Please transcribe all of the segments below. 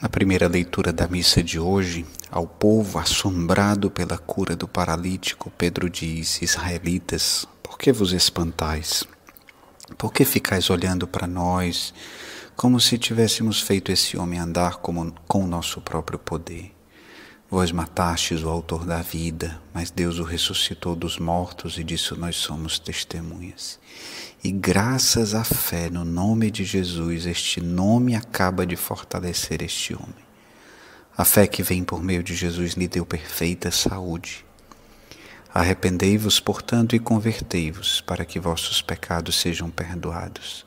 Na primeira leitura da missa de hoje, ao povo assombrado pela cura do paralítico, Pedro diz: Israelitas, por que vos espantais? Por que ficais olhando para nós como se tivéssemos feito esse homem andar como, com o nosso próprio poder? Vós matastes o autor da vida, mas Deus o ressuscitou dos mortos e disso nós somos testemunhas. E graças à fé no nome de Jesus, este nome acaba de fortalecer este homem. A fé que vem por meio de Jesus lhe deu perfeita saúde. Arrependei-vos, portanto, e convertei-vos, para que vossos pecados sejam perdoados.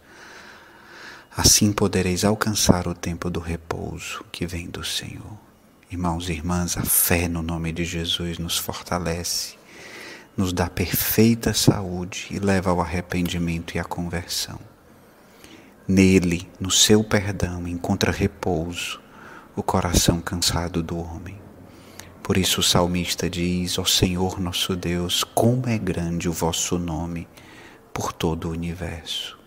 Assim podereis alcançar o tempo do repouso que vem do Senhor. Irmãos e irmãs, a fé no nome de Jesus nos fortalece, nos dá perfeita saúde e leva ao arrependimento e à conversão. Nele, no seu perdão, encontra repouso o coração cansado do homem. Por isso o salmista diz: Ó Senhor nosso Deus, como é grande o vosso nome por todo o universo.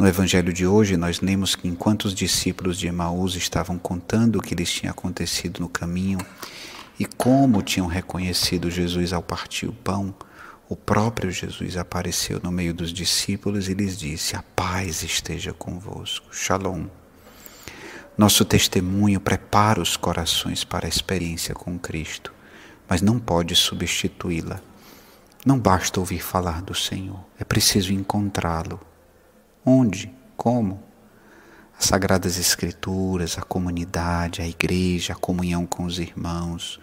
No evangelho de hoje, nós lemos que enquanto os discípulos de Emaús estavam contando o que lhes tinha acontecido no caminho e como tinham reconhecido Jesus ao partir o pão, o próprio Jesus apareceu no meio dos discípulos e lhes disse: A paz esteja convosco. Shalom. Nosso testemunho prepara os corações para a experiência com Cristo, mas não pode substituí-la. Não basta ouvir falar do Senhor, é preciso encontrá-lo Onde? Como? As Sagradas Escrituras, a comunidade, a igreja, a comunhão com os irmãos,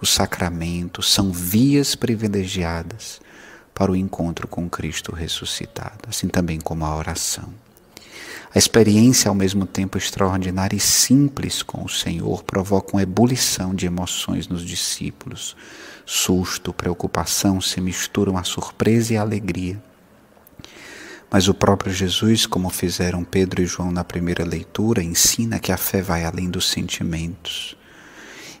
os sacramentos são vias privilegiadas para o encontro com Cristo ressuscitado, assim também como a oração. A experiência, ao mesmo tempo extraordinária e simples com o Senhor, provoca uma ebulição de emoções nos discípulos. Susto, preocupação se misturam à surpresa e à alegria. Mas o próprio Jesus, como fizeram Pedro e João na primeira leitura, ensina que a fé vai além dos sentimentos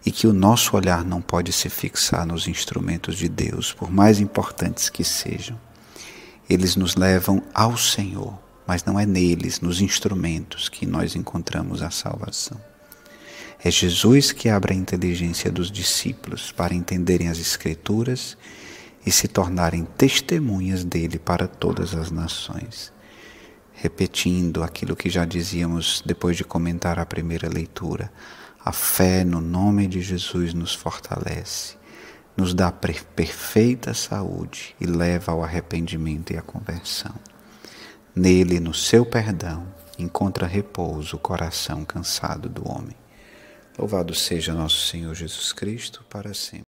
e que o nosso olhar não pode se fixar nos instrumentos de Deus, por mais importantes que sejam. Eles nos levam ao Senhor, mas não é neles, nos instrumentos, que nós encontramos a salvação. É Jesus que abre a inteligência dos discípulos para entenderem as Escrituras e se tornarem testemunhas dele para todas as nações. Repetindo aquilo que já dizíamos depois de comentar a primeira leitura, a fé no nome de Jesus nos fortalece, nos dá perfeita saúde e leva ao arrependimento e à conversão. Nele, no seu perdão, encontra repouso o coração cansado do homem. Louvado seja nosso Senhor Jesus Cristo, para sempre.